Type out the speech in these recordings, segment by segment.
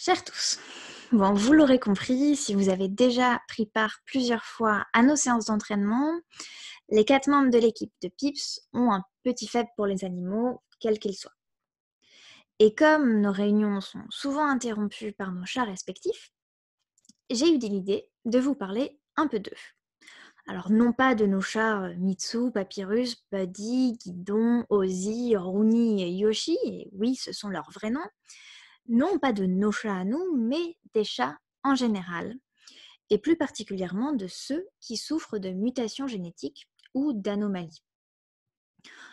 Chers tous, bon, vous l'aurez compris, si vous avez déjà pris part plusieurs fois à nos séances d'entraînement, les quatre membres de l'équipe de PIPS ont un petit faible pour les animaux, quels qu'ils soient. Et comme nos réunions sont souvent interrompues par nos chats respectifs, j'ai eu l'idée de vous parler un peu d'eux. Alors non pas de nos chats euh, Mitsu, Papyrus, Buddy, Guidon, Ozzy, Rooney et Yoshi, et oui, ce sont leurs vrais noms, non pas de nos chats à nous, mais des chats en général, et plus particulièrement de ceux qui souffrent de mutations génétiques ou d'anomalies.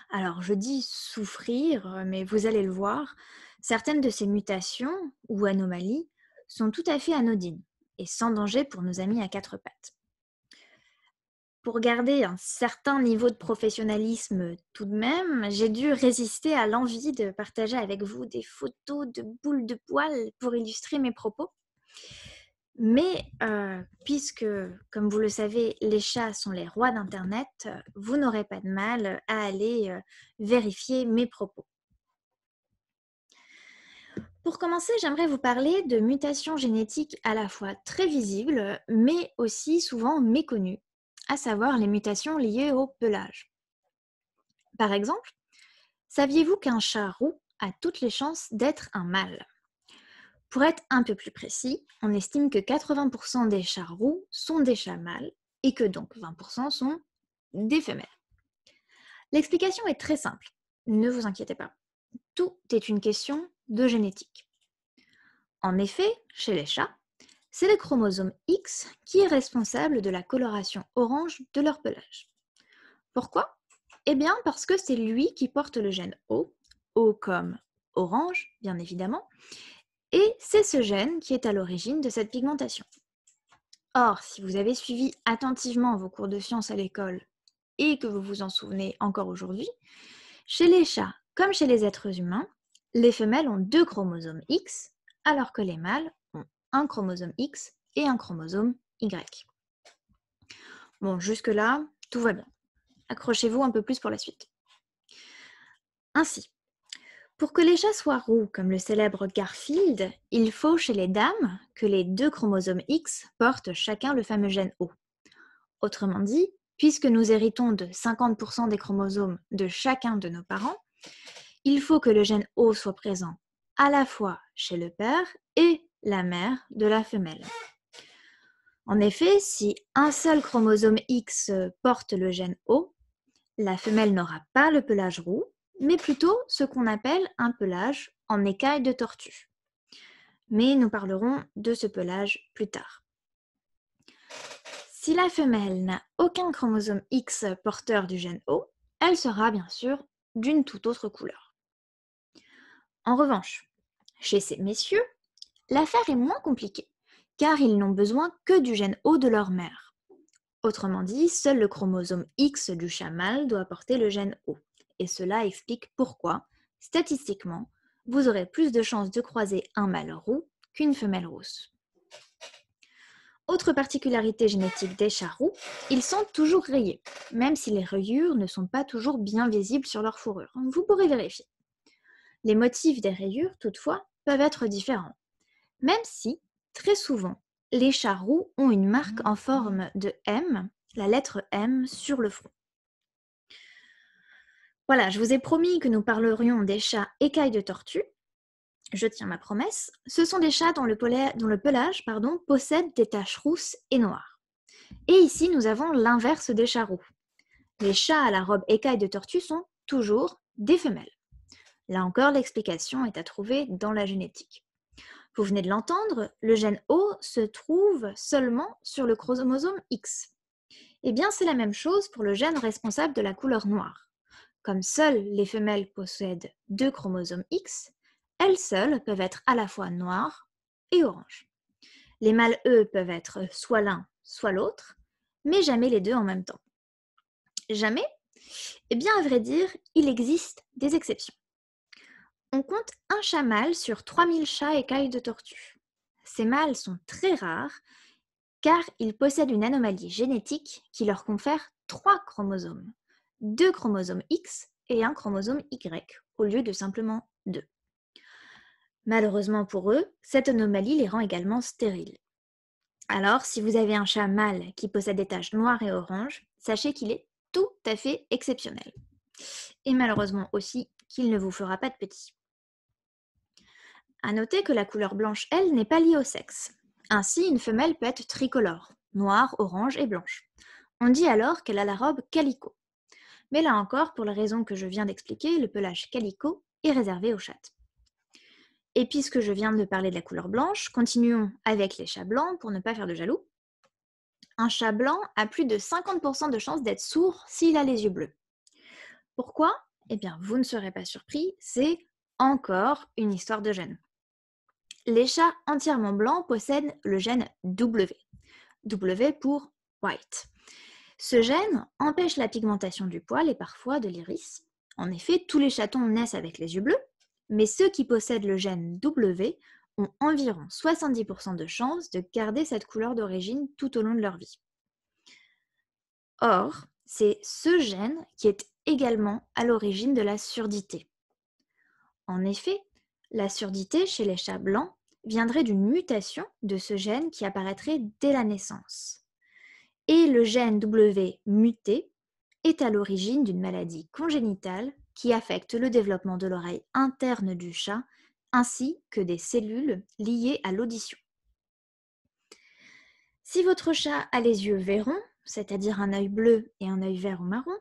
Alors je dis souffrir, mais vous allez le voir, certaines de ces mutations ou anomalies sont tout à fait anodines et sans danger pour nos amis à quatre pattes pour garder un certain niveau de professionnalisme tout de même, j'ai dû résister à l'envie de partager avec vous des photos de boules de poils pour illustrer mes propos. Mais euh, puisque, comme vous le savez, les chats sont les rois d'Internet, vous n'aurez pas de mal à aller euh, vérifier mes propos. Pour commencer, j'aimerais vous parler de mutations génétiques à la fois très visibles, mais aussi souvent méconnues, à savoir les mutations liées au pelage. Par exemple, saviez-vous qu'un chat roux a toutes les chances d'être un mâle Pour être un peu plus précis, on estime que 80% des chats roux sont des chats mâles et que donc 20% sont des femelles. L'explication est très simple, ne vous inquiétez pas. Tout est une question de génétique. En effet, chez les chats, c'est le chromosome X qui est responsable de la coloration orange de leur pelage. Pourquoi Eh bien parce que c'est lui qui porte le gène O, O comme orange bien évidemment, et c'est ce gène qui est à l'origine de cette pigmentation. Or, si vous avez suivi attentivement vos cours de sciences à l'école et que vous vous en souvenez encore aujourd'hui, chez les chats comme chez les êtres humains, les femelles ont deux chromosomes X alors que les mâles un chromosome X et un chromosome Y. Bon, jusque-là, tout va bien. Accrochez-vous un peu plus pour la suite. Ainsi, pour que les chats soient roux comme le célèbre Garfield, il faut chez les dames que les deux chromosomes X portent chacun le fameux gène O. Autrement dit, puisque nous héritons de 50% des chromosomes de chacun de nos parents, il faut que le gène O soit présent à la fois chez le père et la mère de la femelle. En effet, si un seul chromosome X porte le gène O, la femelle n'aura pas le pelage roux, mais plutôt ce qu'on appelle un pelage en écaille de tortue. Mais nous parlerons de ce pelage plus tard. Si la femelle n'a aucun chromosome X porteur du gène O, elle sera bien sûr d'une toute autre couleur. En revanche, chez ces messieurs, l'affaire est moins compliquée, car ils n'ont besoin que du gène O de leur mère. Autrement dit, seul le chromosome X du chat mâle doit porter le gène O. Et cela explique pourquoi, statistiquement, vous aurez plus de chances de croiser un mâle roux qu'une femelle rousse. Autre particularité génétique des chats roux, ils sont toujours rayés, même si les rayures ne sont pas toujours bien visibles sur leur fourrure. Vous pourrez vérifier. Les motifs des rayures, toutefois, peuvent être différents. Même si, très souvent, les chats roux ont une marque en forme ah. de M, la lettre M, sur le front. Voilà, je vous ai promis que nous parlerions des chats écailles de tortue. Je tiens ma promesse. Ce sont des chats dont le, pelage pardon, possède des taches rousses et noires. Et ici, nous avons l'inverse des chats roux. Les chats à la robe écaille de tortue sont toujours des femelles. Là encore, l'explication est à trouver dans la génétique. Vous venez de l'entendre, le gène O se trouve seulement sur le chromosome X. Eh bien, c'est la même chose pour le gène responsable de la couleur noire. Comme seules les femelles possèdent deux chromosomes X, elles seules peuvent être à la fois noires et oranges. Les mâles, eux, peuvent être soit l'un, soit l'autre, mais jamais les deux en même temps. Jamais Eh bien, à vrai dire, il existe des exceptions. On compte un chat mâle sur 3000 chats et cailles de tortue. Ces mâles sont très rares car ils possèdent une anomalie génétique qui leur confère trois chromosomes, deux chromosomes X et un chromosome Y au lieu de simplement deux. Malheureusement pour eux, cette anomalie les rend également stériles. Alors, si vous avez un chat mâle qui possède des taches noires et oranges, sachez qu'il est tout à fait exceptionnel. Et malheureusement aussi qu'il ne vous fera pas de petits. À noter que la couleur blanche, elle, n'est pas liée au sexe. Ainsi, une femelle peut être tricolore, noire, orange et blanche. On dit alors qu'elle a la robe calico. Mais là encore, pour les raisons que je viens d'expliquer, le pelage calico est réservé aux chattes. Et puisque je viens de parler de la couleur blanche, continuons avec les chats blancs pour ne pas faire de jaloux. Un chat blanc a plus de 50% de chances d'être sourd s'il a les yeux bleus. Pourquoi Eh bien, vous ne serez pas surpris, c'est encore une histoire de gêne les chats entièrement blancs possèdent le gène W. W pour white. Ce gène empêche la pigmentation du poil et parfois de l'iris. En effet, tous les chatons naissent avec les yeux bleus, mais ceux qui possèdent le gène W ont environ 70% de chances de garder cette couleur d'origine tout au long de leur vie. Or, c'est ce gène qui est également à l'origine de la surdité. En effet, la surdité chez les chats blancs viendrait d'une mutation de ce gène qui apparaîtrait dès la naissance. Et le gène W muté est à l'origine d'une maladie congénitale qui affecte le développement de l'oreille interne du chat ainsi que des cellules liées à l'audition. Si votre chat a les yeux verrons, c'est-à-dire un œil bleu et un œil vert ou marron,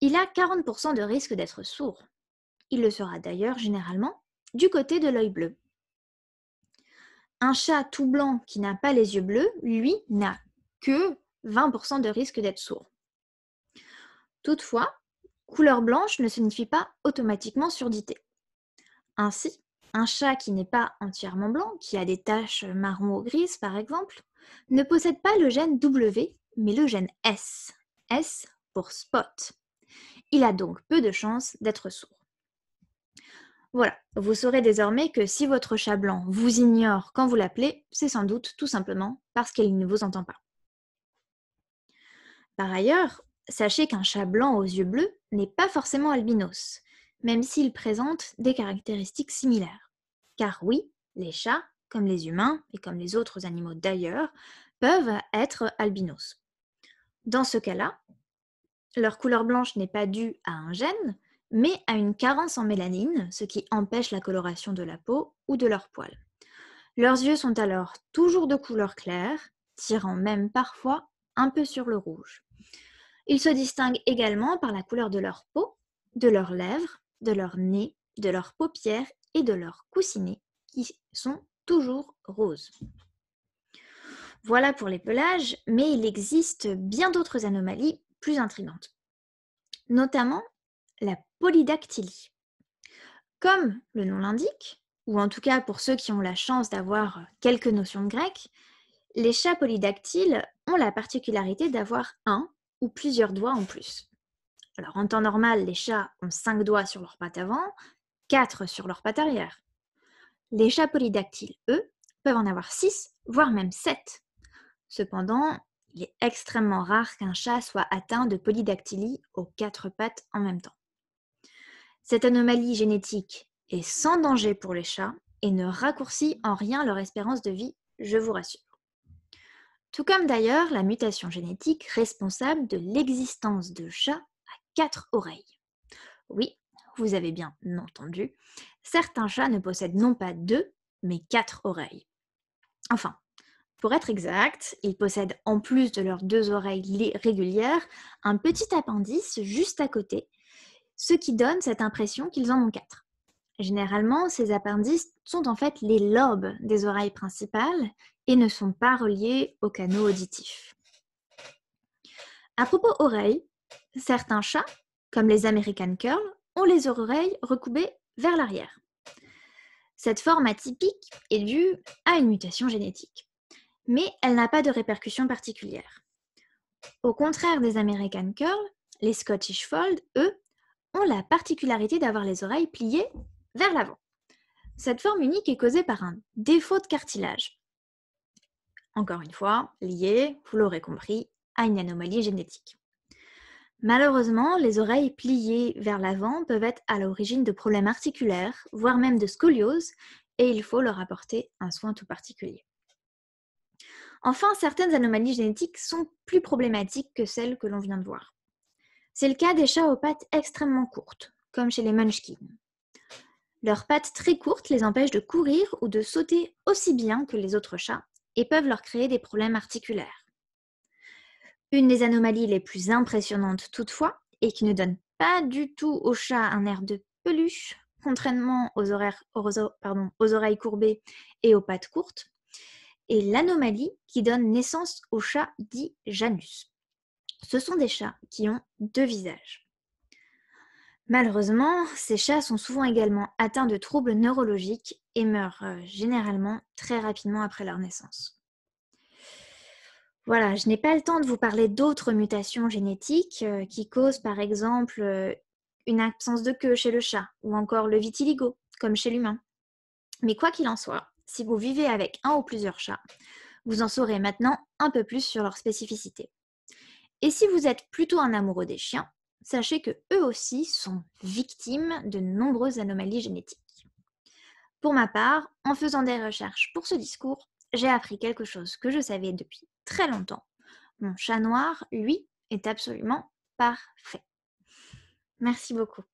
il a 40% de risque d'être sourd. Il le sera d'ailleurs généralement du côté de l'œil bleu. Un chat tout blanc qui n'a pas les yeux bleus, lui, n'a que 20% de risque d'être sourd. Toutefois, couleur blanche ne signifie pas automatiquement surdité. Ainsi, un chat qui n'est pas entièrement blanc, qui a des taches marron ou grises par exemple, ne possède pas le gène W, mais le gène S. S pour spot. Il a donc peu de chances d'être sourd. Voilà, vous saurez désormais que si votre chat blanc vous ignore quand vous l'appelez, c'est sans doute tout simplement parce qu'il ne vous entend pas. Par ailleurs, sachez qu'un chat blanc aux yeux bleus n'est pas forcément albinos, même s'il présente des caractéristiques similaires. Car oui, les chats, comme les humains et comme les autres animaux d'ailleurs, peuvent être albinos. Dans ce cas-là, leur couleur blanche n'est pas due à un gène, mais à une carence en mélanine, ce qui empêche la coloration de la peau ou de leurs poils. Leurs yeux sont alors toujours de couleur claire, tirant même parfois un peu sur le rouge. Ils se distinguent également par la couleur de leur peau, de leurs lèvres, de leur nez, de leurs paupières et de leurs coussinets, qui sont toujours roses. Voilà pour les pelages, mais il existe bien d'autres anomalies plus intrigantes. Notamment la polydactylie. Comme le nom l'indique, ou en tout cas pour ceux qui ont la chance d'avoir euh, quelques notions de grec, les chats polydactyles ont la particularité d'avoir un ou plusieurs doigts en plus. Alors en temps normal, les chats ont cinq doigts sur leurs pattes avant, quatre sur leurs pattes arrière. Les chats polydactyles, eux, peuvent en avoir six, voire même sept. Cependant, il est extrêmement rare qu'un chat soit atteint de polydactylie aux quatre pattes en même temps. Cette anomalie génétique est sans danger pour les chats et ne raccourcit en rien leur espérance de vie, je vous rassure. Tout comme d'ailleurs la mutation génétique responsable de l'existence de chats à quatre oreilles. Oui, vous avez bien entendu, certains chats ne possèdent non pas deux, mais quatre oreilles. Enfin, pour être exact, ils possèdent en plus de leurs deux oreilles régulières un petit appendice juste à côté ce qui donne cette impression qu'ils en ont quatre. Généralement, ces appendices sont en fait les lobes des oreilles principales et ne sont pas reliés aux canaux auditifs. À propos oreilles, certains chats, comme les American Curl, ont les oreilles recoubées vers l'arrière. Cette forme atypique est due à une mutation génétique, mais elle n'a pas de répercussion particulière. Au contraire des American Curl, les Scottish Fold, eux, la particularité d'avoir les oreilles pliées vers l'avant. Cette forme unique est causée par un défaut de cartilage. Encore une fois, lié, vous l'aurez compris, à une anomalie génétique. Malheureusement, les oreilles pliées vers l'avant peuvent être à l'origine de problèmes articulaires, voire même de scoliose, et il faut leur apporter un soin tout particulier. Enfin, certaines anomalies génétiques sont plus problématiques que celles que l'on vient de voir. C'est le cas des chats aux pattes extrêmement courtes, comme chez les munchkins. Leurs pattes très courtes les empêchent de courir ou de sauter aussi bien que les autres chats et peuvent leur créer des problèmes articulaires. Une des anomalies les plus impressionnantes toutefois, et qui ne donne pas du tout au chat un air de peluche, contrairement aux, aux oreilles courbées et aux pattes courtes, est l'anomalie qui donne naissance au chat dit Janus. Ce sont des chats qui ont deux visages. Malheureusement, ces chats sont souvent également atteints de troubles neurologiques et meurent euh, généralement très rapidement après leur naissance. Voilà, je n'ai pas le temps de vous parler d'autres mutations génétiques euh, qui causent par exemple euh, une absence de queue chez le chat ou encore le vitiligo, comme chez l'humain. Mais quoi qu'il en soit, si vous vivez avec un ou plusieurs chats, vous en saurez maintenant un peu plus sur leurs spécificités. Et si vous êtes plutôt un amoureux des chiens, sachez que eux aussi sont victimes de nombreuses anomalies génétiques. Pour ma part, en faisant des recherches pour ce discours, j'ai appris quelque chose que je savais depuis très longtemps. Mon chat noir, lui, est absolument parfait. Merci beaucoup.